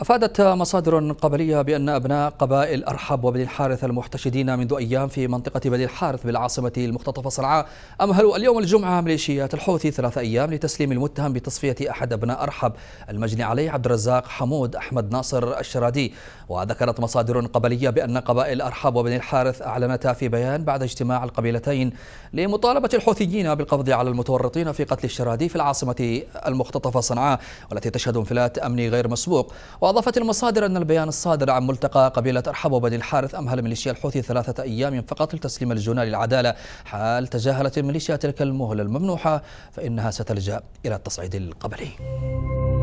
أفادت مصادر قبلية بأن أبناء قبائل أرحب وبني الحارث المحتشدين منذ أيام في منطقة بني الحارث بالعاصمة المختطفة صنعاء أمهلوا اليوم الجمعة ميليشيات الحوثي ثلاثة أيام لتسليم المتهم بتصفية أحد أبناء أرحب المجني عليه عبد الرزاق حمود أحمد ناصر الشرادي وذكرت مصادر قبلية بأن قبائل أرحب وبني الحارث أعلنتا في بيان بعد اجتماع القبيلتين لمطالبة الحوثيين بالقبض على المتورطين في قتل الشرادي في العاصمة المختطفة صنعاء والتي تشهد انفلات أمني غير مسبوق وأضافت المصادر أن البيان الصادر عن ملتقى قبيلة أرحب وبني الحارث أمهل ميليشيا الحوثي ثلاثة أيام فقط لتسليم الجنة للعدالة حال تجاهلت الميليشيا تلك المهلة الممنوحة فإنها ستلجأ إلى التصعيد القبلي